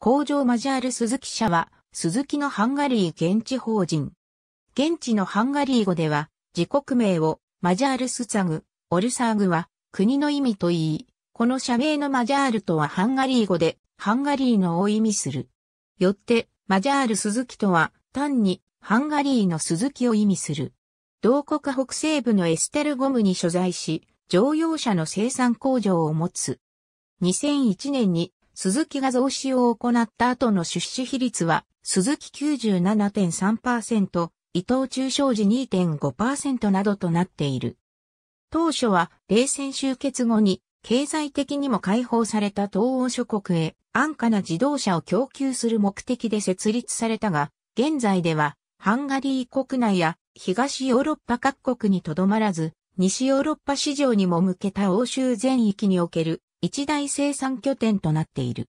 工場マジャール鈴木社は、鈴木のハンガリー現地法人。現地のハンガリー語では、自国名をマジャールスツァグ、オルサーグは国の意味と言い、この社名のマジャールとはハンガリー語で、ハンガリーのを意味する。よって、マジャール鈴木とは、単にハンガリーの鈴木を意味する。同国北西部のエステルゴムに所在し、乗用車の生産工場を持つ。2001年に鈴木が増資を行った後の出資比率は、鈴木97.3%、伊藤忠商事2.5%などとなっている。当初は冷戦終結後に経済的にも解放された東欧諸国へ安価な自動車を供給する目的で設立されたが、現在ではハンガリー国内や東ヨーロッパ各国にとどまらず、西ヨーロッパ市場にも向けた欧州全域における一大生産拠点となっている。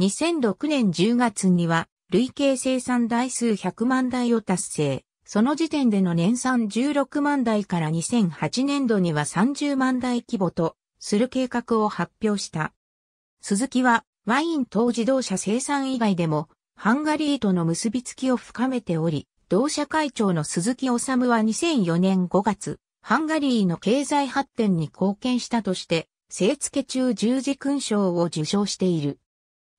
2006年10月には、累計生産台数100万台を達成。その時点での年産16万台から2008年度には30万台規模とする計画を発表した。鈴木はワイン等自動車生産以外でもハンガリーとの結びつきを深めており、同社会長の鈴木治は2004年5月、ハンガリーの経済発展に貢献したとして聖付中十字勲章を受章している。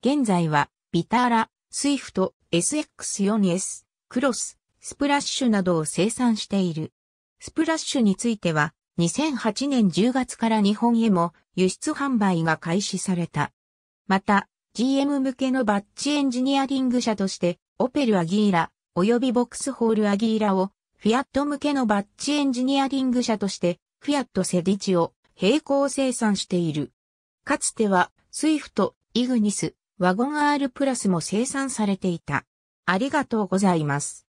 現在は、ビターラ、スイフト、SX4S、クロス、スプラッシュなどを生産している。スプラッシュについては、2008年10月から日本へも輸出販売が開始された。また、GM 向けのバッチエンジニアリング社として、オペルアギーラ、及びボックスホールアギーラを、フィアット向けのバッチエンジニアリング社として、フィアットセディチオ、並行生産している。かつては、スイフト、イグニス、ワゴン R プラスも生産されていた。ありがとうございます。